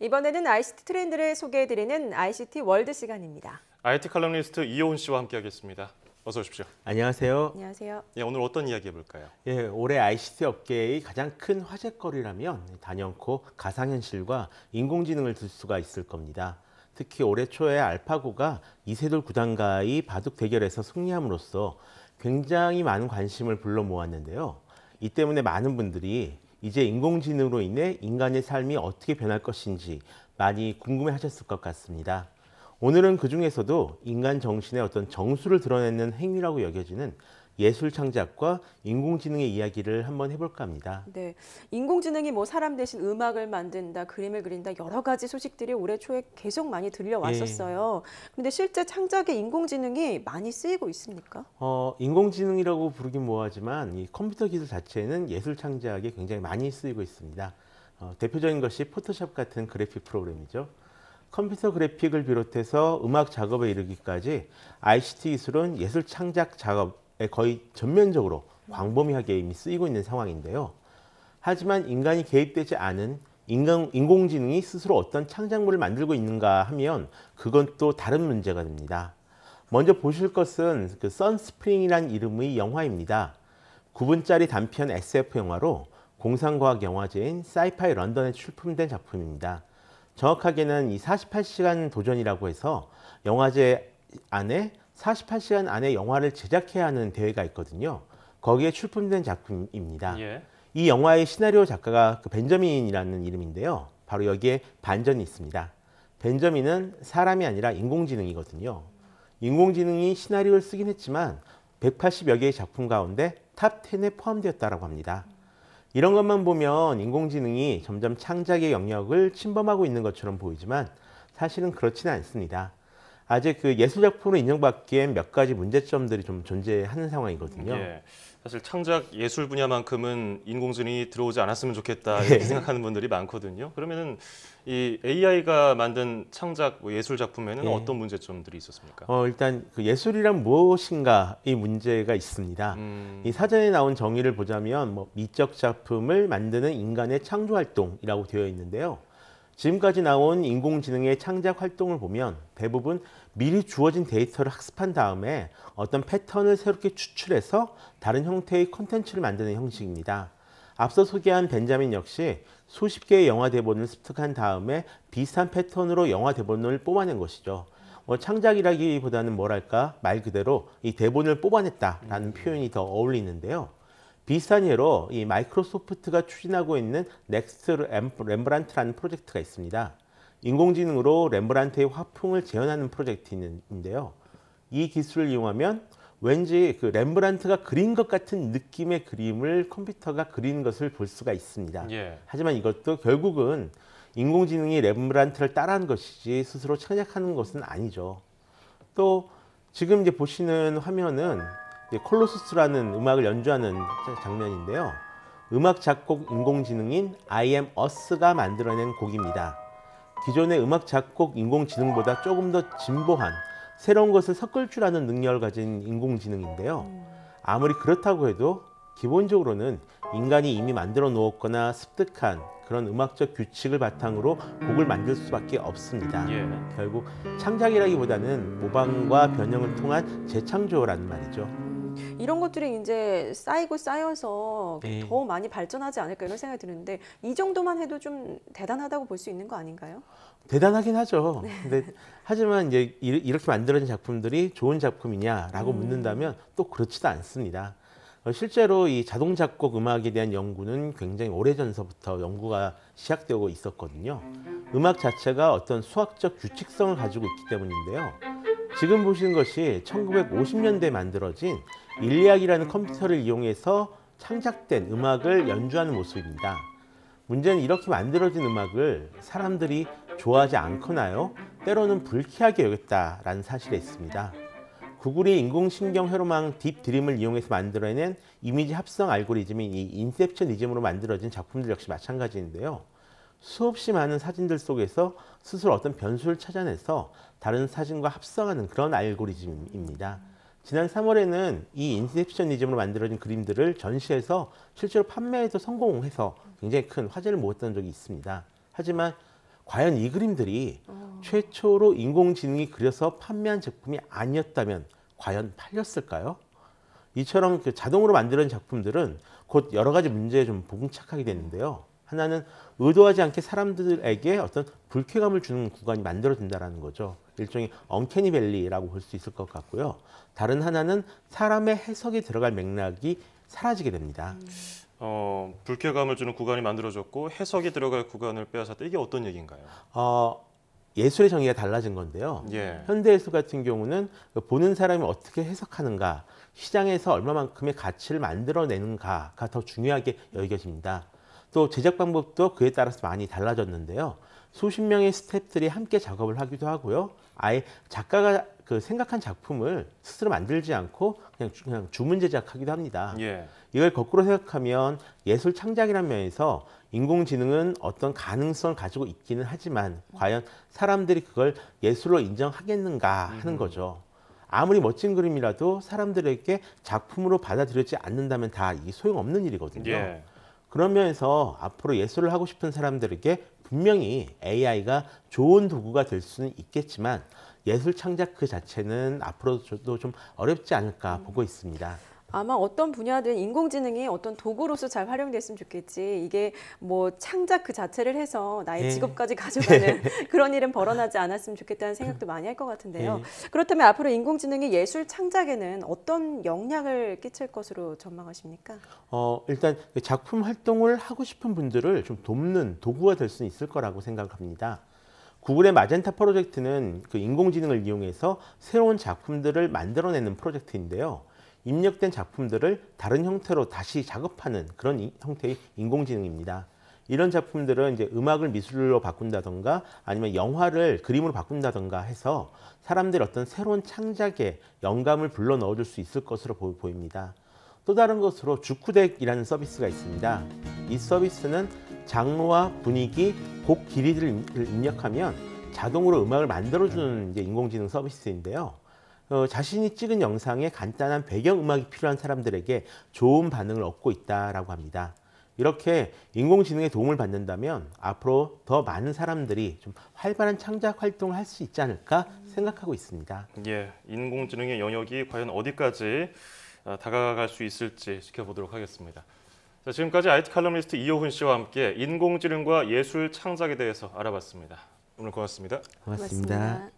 이번에는 ICT 트렌드를 소개해드리는 ICT 월드 시간입니다. IT 칼럼니스트 이호훈 씨와 함께하겠습니다. 어서 오십시오. 안녕하세요. 안녕하세요. 예, 오늘 어떤 이야기 해볼까요? 예, 올해 ICT 업계의 가장 큰 화제거리라면 단연코 가상현실과 인공지능을 들 수가 있을 겁니다. 특히 올해 초에 알파고가 이세돌 구단과의 바둑 대결에서 승리함으로써 굉장히 많은 관심을 불러 모았는데요. 이 때문에 많은 분들이 이제 인공지능으로 인해 인간의 삶이 어떻게 변할 것인지 많이 궁금해 하셨을 것 같습니다. 오늘은 그 중에서도 인간 정신의 어떤 정수를 드러내는 행위라고 여겨지는 예술 창작과 인공지능의 이야기를 한번 해볼까 합니다. 네, 인공지능이 뭐 사람 대신 음악을 만든다, 그림을 그린다 여러 가지 소식들이 올해 초에 계속 많이 들려왔었어요. 그런데 예. 실제 창작에 인공지능이 많이 쓰이고 있습니까? 어, 인공지능이라고 부르긴 뭐하지만 이 컴퓨터 기술 자체는 예술 창작에 굉장히 많이 쓰이고 있습니다. 어, 대표적인 것이 포토샵 같은 그래픽 프로그램이죠. 컴퓨터 그래픽을 비롯해서 음악 작업에 이르기까지 ICT 기술은 예술 창작 작업 예, 거의 전면적으로 광범위하게 이미 쓰이고 있는 상황인데요. 하지만 인간이 개입되지 않은 인간, 인공지능이 스스로 어떤 창작물을 만들고 있는가 하면 그건 또 다른 문제가 됩니다. 먼저 보실 것은 그 선스프링이란 이름의 영화입니다. 9분짜리 단편 SF 영화로 공상과학 영화제인 사이파이 런던에 출품된 작품입니다. 정확하게는 이 48시간 도전이라고 해서 영화제 안에 48시간 안에 영화를 제작해야 하는 대회가 있거든요. 거기에 출품된 작품입니다. 예. 이 영화의 시나리오 작가가 그 벤저민이라는 이름인데요. 바로 여기에 반전이 있습니다. 벤저민은 사람이 아니라 인공지능이거든요. 인공지능이 시나리오를 쓰긴 했지만 180여 개의 작품 가운데 탑 10에 포함되었다고 합니다. 이런 것만 보면 인공지능이 점점 창작의 영역을 침범하고 있는 것처럼 보이지만 사실은 그렇지는 않습니다. 아직 그 예술 작품으로 인정받기엔 몇 가지 문제점들이 좀 존재하는 상황이거든요. 예. 사실 창작 예술 분야만큼은 인공지능이 들어오지 않았으면 좋겠다 예. 이렇게 예. 생각하는 분들이 많거든요. 그러면은 이 AI가 만든 창작 뭐 예술 작품에는 예. 어떤 문제점들이 있었습니까? 어, 일단 그 예술이란 무엇인가 이 문제가 있습니다. 음... 이 사전에 나온 정의를 보자면 뭐 미적 작품을 만드는 인간의 창조 활동이라고 되어 있는데요. 지금까지 나온 인공지능의 창작 활동을 보면 대부분 미리 주어진 데이터를 학습한 다음에 어떤 패턴을 새롭게 추출해서 다른 형태의 콘텐츠를 만드는 형식입니다. 앞서 소개한 벤자민 역시 수십 개의 영화 대본을 습득한 다음에 비슷한 패턴으로 영화 대본을 뽑아낸 것이죠. 어, 창작이라기보다는 뭐랄까 말 그대로 이 대본을 뽑아냈다라는 음. 표현이 더 어울리는데요. 비슷한 예로 이 마이크로소프트가 추진하고 있는 넥스트 렘브란트라는 프로젝트가 있습니다. 인공지능으로 렘브란트의 화풍을 재현하는 프로젝트인데요. 이 기술을 이용하면 왠지 그 렘브란트가 그린 것 같은 느낌의 그림을 컴퓨터가 그린 것을 볼 수가 있습니다. 예. 하지만 이것도 결국은 인공지능이 렘브란트를 따라한 것이지 스스로 창작하는 것은 아니죠. 또 지금 이제 보시는 화면은 콜로스라는 소 음악을 연주하는 장면인데요. 음악 작곡 인공지능인 IM Us가 만들어낸 곡입니다. 기존의 음악 작곡 인공지능보다 조금 더 진보한 새로운 것을 섞을 줄 아는 능력을 가진 인공지능인데요. 아무리 그렇다고 해도 기본적으로는 인간이 이미 만들어 놓았거나 습득한 그런 음악적 규칙을 바탕으로 곡을 만들 수밖에 없습니다. 예. 결국 창작이라기보다는 모방과 변형을 통한 재창조라는 말이죠. 음. 이런 것들이 이제 쌓이고 쌓여서 네. 더 많이 발전하지 않을까 이런 생각이 드는데 이 정도만 해도 좀 대단하다고 볼 수 있는 거 아닌가요? 대단하긴 하죠. 네. 근데 하지만 이제 이렇게 만들어진 작품들이 좋은 작품이냐라고 음. 묻는다면 또 그렇지도 않습니다. 어, 실제로 이 자동 작곡 음악에 대한 연구는 굉장히 오래전서부터 연구가 시작되고 있었거든요. 음악 자체가 어떤 수학적 규칙성을 가지고 있기 때문인데요. 지금 보시는 것이 1950년대에 만들어진 일리악이라는 컴퓨터를 이용해서 창작된 음악을 연주하는 모습입니다. 문제는 이렇게 만들어진 음악을 사람들이 좋아하지 않거나요 때로는 불쾌하게 여겼다라는 사실에 있습니다. 구글이 인공신경 회로망 딥드림을 이용해서 만들어낸 이미지 합성 알고리즘인 이 인셉션이즘으로 만들어진 작품들 역시 마찬가지인데요. 수없이 많은 사진들 속에서 스스로 어떤 변수를 찾아내서 다른 사진과 합성하는 그런 알고리즘입니다. 지난 3월에는 이 인셉션이즘으로 만들어진 그림들을 전시해서 실제로 판매에도 성공해서 굉장히 큰 화제를 모았던 적이 있습니다. 하지만 과연 이 그림들이 어. 최초로 인공지능이 그려서 판매한 제품이 아니었다면 과연 팔렸을까요? 이처럼 그 자동으로 만들어진 작품들은 곧 여러 가지 문제에 좀 봉착하게 되는데요. 하나는 의도하지 않게 사람들에게 어떤 불쾌감을 주는 구간이 만들어진다라는 거죠. 일종의 언캐니 밸리라고 볼 수 있을 것 같고요. 다른 하나는 사람의 해석이 들어갈 맥락이 사라지게 됩니다. 음. 어, 불쾌감을 주는 구간이 만들어졌고 해석이 들어갈 구간을 빼앗았다. 이게 어떤 얘기인가요? 어, 예술의 정의가 달라진 건데요. 예. 현대 예술 같은 경우는 보는 사람이 어떻게 해석하는가, 시장에서 얼마만큼의 가치를 만들어내는가가 더 중요하게 여겨집니다. 또 제작 방법도 그에 따라서 많이 달라졌는데요. 수십 명의 스탭들이 함께 작업을 하기도 하고요. 아예 작가가 그 생각한 작품을 스스로 만들지 않고 그냥, 주, 그냥 주문 제작하기도 합니다. 예. 이걸 거꾸로 생각하면 예술 창작이란 면에서 인공지능은 어떤 가능성을 가지고 있기는 하지만 과연 사람들이 그걸 예술로 인정하겠는가 하는 음. 거죠. 아무리 멋진 그림이라도 사람들에게 작품으로 받아들여지 않는다면 다 이게 소용없는 일이거든요. 예. 그런 면에서 앞으로 예술을 하고 싶은 사람들에게 분명히 AI가 좋은 도구가 될 수는 있겠지만 예술 창작 그 자체는 앞으로도 좀 어렵지 않을까 보고 있습니다. 아마 어떤 분야든 인공지능이 어떤 도구로서 잘 활용됐으면 좋겠지 이게 뭐 창작 그 자체를 해서 나의 예. 직업까지 가져가는 예. 그런 일은 벌어나지 않았으면 좋겠다는 생각도 많이 할 것 같은데요. 예. 그렇다면 앞으로 인공지능이 예술 창작에는 어떤 영향을 끼칠 것으로 전망하십니까? 어, 일단 작품 활동을 하고 싶은 분들을 좀 돕는 도구가 될 수 있을 거라고 생각합니다. 구글의 마젠타 프로젝트는 그 인공지능을 이용해서 새로운 작품들을 만들어내는 프로젝트인데요. 입력된 작품들을 다른 형태로 다시 작업하는 그런 형태의 인공지능입니다. 이런 작품들은 이제 음악을 미술로 바꾼다던가 아니면 영화를 그림으로 바꾼다던가 해서 사람들 어떤 새로운 창작에 영감을 불러 넣어줄 수 있을 것으로 보입니다. 또 다른 것으로 주쿠덱이라는 서비스가 있습니다. 이 서비스는 장르와 분위기, 곡 길이를 입력하면 자동으로 음악을 만들어주는 인공지능 서비스인데요. 어, 자신이 찍은 영상에 간단한 배경음악이 필요한 사람들에게 좋은 반응을 얻고 있다라고 합니다. 이렇게 인공지능의 도움을 받는다면 앞으로 더 많은 사람들이 좀 활발한 창작 활동을 할 수 있지 않을까 생각하고 있습니다. 예, 인공지능의 영역이 과연 어디까지 어, 다가갈 수 있을지 지켜보도록 하겠습니다. 자, 지금까지 IT 칼럼니스트 이호훈 씨와 함께 인공지능과 예술 창작에 대해서 알아봤습니다. 오늘 고맙습니다. 고맙습니다. 고맙습니다.